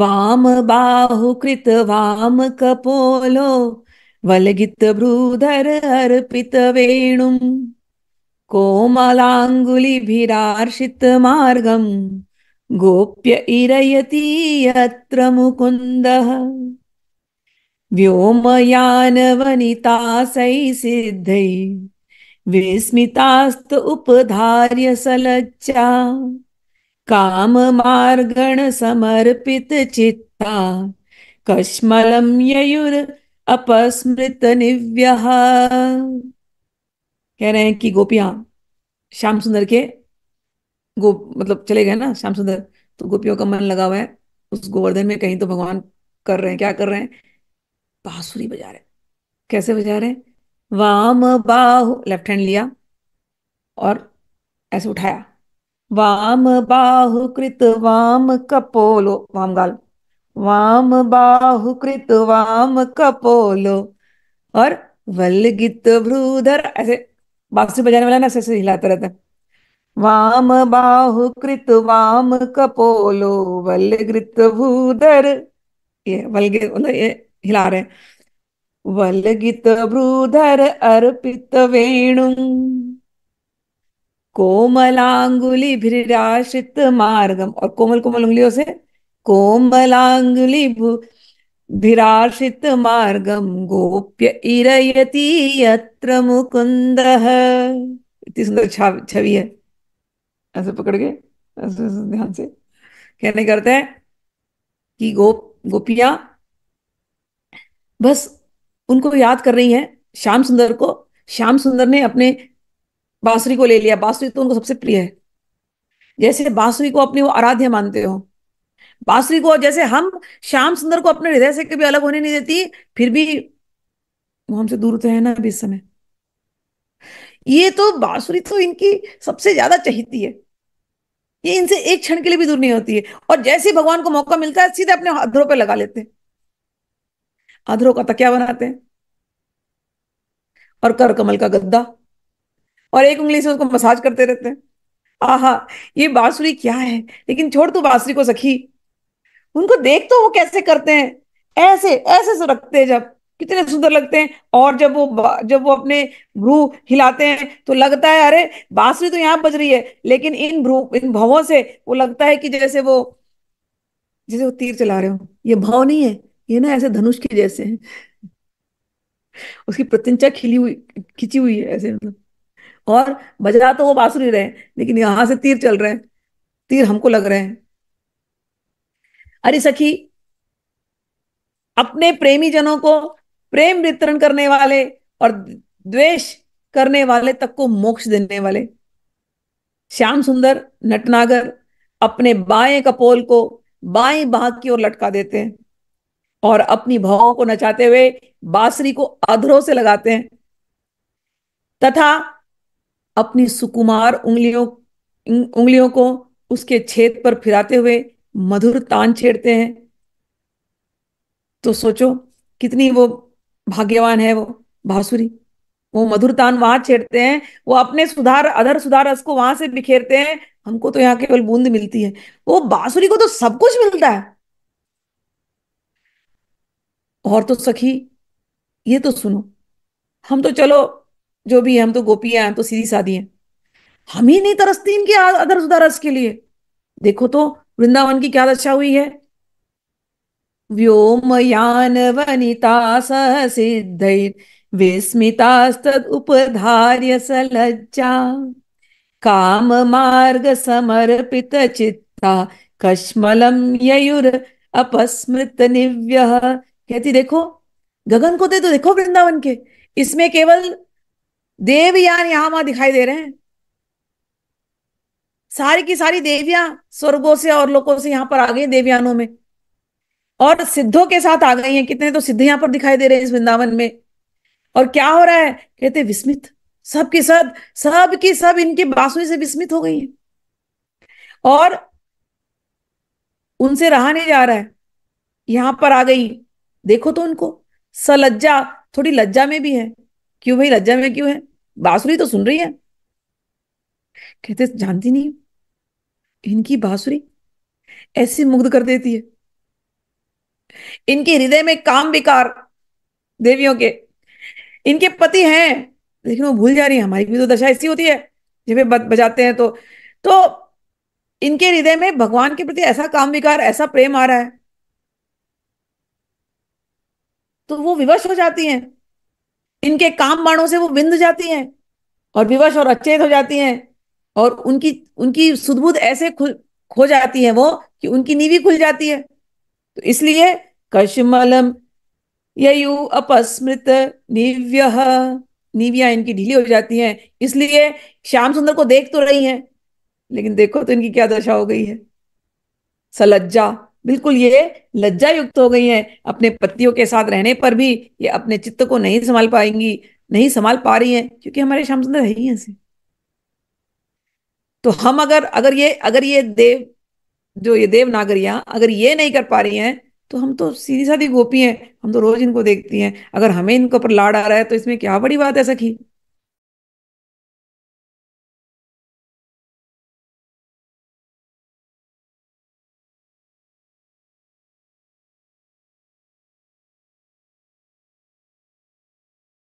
वाम बाहुकृत वाम कपोलो वलगित भ्रूधर अर्पित वेणु कोमलाङ्गुलिभिरार्षित मार्गम् गोप्य इरयति यत्र मुकुन्दः सै सिद्धै विस्मितास्त उपधार्य सलज्जा काम मार्गण समर्पित चित्ता कश्मलम ययुर अपस्मृत निव्यह कह रहे हैं कि गोपियां श्याम सुंदर के गो मतलब चले गए ना श्याम सुंदर तो गोपियों का मन लगा हुआ है उस गोवर्धन में कहीं तो भगवान कर रहे हैं क्या कर रहे हैं बांसुरी बजा रहे कैसे बजा रहे वाम बाहु लेफ्ट हैंड लिया और ऐसे उठाया वाम बाहु कृत वाम कपोलो वाम गाल वाम बाहु कृत वाम कपोलो और वलगित भ्रूधर ऐसे बांसुरी बजाने वाला ना ऐसे हिलाते रहते है वाम कृत वाम कपोलो वलगित भ्रूधर ये वल्गे मतलब ये हिला रहे वलगित भ्रूधर अर्पित वेणु कोमलांगुली कोमलांगुलिभिराश्रित मार्गम और कोमल कोमल उंगलियों से कोमलांगुली भिराश्रित मार्गम गोप्य इरयति यत्र मुकुंद इतनी सुंदर छवि है ऐसे पकड़ के ऐसे ध्यान से कहने करते हैं कि गोप गोपिया बस उनको याद कर रही है श्याम सुंदर को श्याम सुंदर ने अपने बांसुरी को ले लिया बांसुरी तो उनको सबसे प्रिय है जैसे बांसुरी को अपनी वो आराध्य मानते हो बांसुरी को जैसे हम श्याम सुंदर को अपने हृदय से कभी अलग होने नहीं देती फिर भी वो हमसे दूर तो है ना अभी इस समय ये तो बांसुरी तो इनकी सबसे ज्यादा चहती है ये इनसे एक क्षण के लिए भी दूर नहीं होती है और जैसे ही भगवान को मौका मिलता है सीधे अपने अधरों पर लगा लेते हैं अधरों का तकिया बनाते हैं और कर कमल का गद्दा और एक उंगली से उसको मसाज करते रहते हैं आहा ये बांसुरी क्या है लेकिन छोड़ तू बांसुरी को सखी उनको देख तो वो कैसे करते हैं ऐसे ऐसे से रखते हैं जब कितने सुंदर लगते हैं और जब वो जब वो अपने भ्रू हिलाते हैं तो लगता है अरे बांसुरी तो यहाँ बज रही है लेकिन इन भ्रू इन भवों से वो लगता है कि जैसे वो जैसे वो तीर चला रहे हो ये भाव नहीं है ये ना ऐसे धनुष के जैसे है उसकी प्रत्यंचा खिली हुई खिंची हुई है ऐसे मतलब और बजा तो वो बांसुरी रहे लेकिन यहां से तीर चल रहे हैं तीर हमको लग रहे हैं अरे सखी अपने प्रेमी जनों को प्रेम वितरण करने वाले और द्वेष करने वाले तक को मोक्ष देने वाले श्याम सुंदर नटनागर अपने बाएं कपोल को बाएं बाघ की ओर लटका देते हैं और अपनी भावों को नचाते हुए बासुरी को अधरों से लगाते हैं तथा अपनी सुकुमार उंगलियों उंगलियों को उसके छेद पर फिराते हुए मधुर तान छेड़ते हैं तो सोचो कितनी वो भाग्यवान है वो भासुरी वो मधुर तान वहां छेड़ते हैं वो अपने सुधार अधर सुधार रस को वहां से बिखेरते हैं हमको तो यहाँ केवल बूंद मिलती है वो बांसुरी को तो सब कुछ मिलता है और तो सखी ये तो सुनो हम तो चलो जो भी है हम तो गोपियां हैं तो सीधी साधी हैं हम ही नहीं तरसती इनके अदर उदरस के लिए देखो तो वृंदावन की क्या दशा हुई है व्योम यान वनिता सिद्ध विस्मितास्तद उपधार्य सलज्जा काम मार्ग समर्पित चित्ता कश्मलम ययुर अपस्मृत निव्य कहती देखो गगन को दे तो देखो वृंदावन के इसमें केवल देवयान यहां वहां दिखाई दे रहे हैं सारी की सारी देवियां स्वर्गों से और लोगों से यहां पर आ गई देवयानों में और सिद्धों के साथ आ गई हैं कितने तो सिद्ध यहां पर दिखाई दे रहे हैं इस वृंदावन में और क्या हो रहा है कहते विस्मित सब की सब सब की सब इनके बांसुरी से विस्मित हो गई है और उनसे रहा नहीं जा रहा है यहां पर आ गई देखो तो उनको सलज्जा थोड़ी लज्जा में भी है क्यों भाई लज्जा में क्यों है बांसुरी तो सुन रही है कहते जानती नहीं इनकी बांसुरी ऐसी मुग्ध कर देती है इनके हृदय में काम विकार देवियों के इनके पति हैं लेकिन वो भूल जा रही है हमारी भी तो दशा ऐसी होती है जब बजाते हैं तो तो इनके हृदय में भगवान के प्रति ऐसा काम विकार ऐसा प्रेम आ रहा है तो वो विवश हो जाती हैं इनके काम बाणों से वो बिंद जाती हैं और विवश और अचेत हो जाती हैं और उनकी उनकी सुदबुद ऐसे खो जाती है वो कि उनकी नीवी खुल जाती है तो इसलिए कशमलम ययु अपस्मृत निव्य नीवियां इनकी ढीली हो जाती हैं इसलिए श्याम सुंदर को देख तो रही हैं लेकिन देखो तो इनकी क्या दशा हो गई है सलज्जा बिल्कुल ये लज्जा युक्त हो गई हैं अपने पतियों के साथ रहने पर भी ये अपने चित्त को नहीं संभाल पाएंगी नहीं संभाल पा रही हैं क्योंकि हमारे श्याम सुंदर है ही ऐसे तो हम अगर अगर ये अगर ये देव जो ये देव नागरिया अगर ये नहीं कर पा रही हैं तो हम तो सीधी साधी गोपी हैं हम तो रोज इनको देखती हैं अगर हमें इनके ऊपर लाड़ आ रहा है तो इसमें क्या बड़ी बात है सखी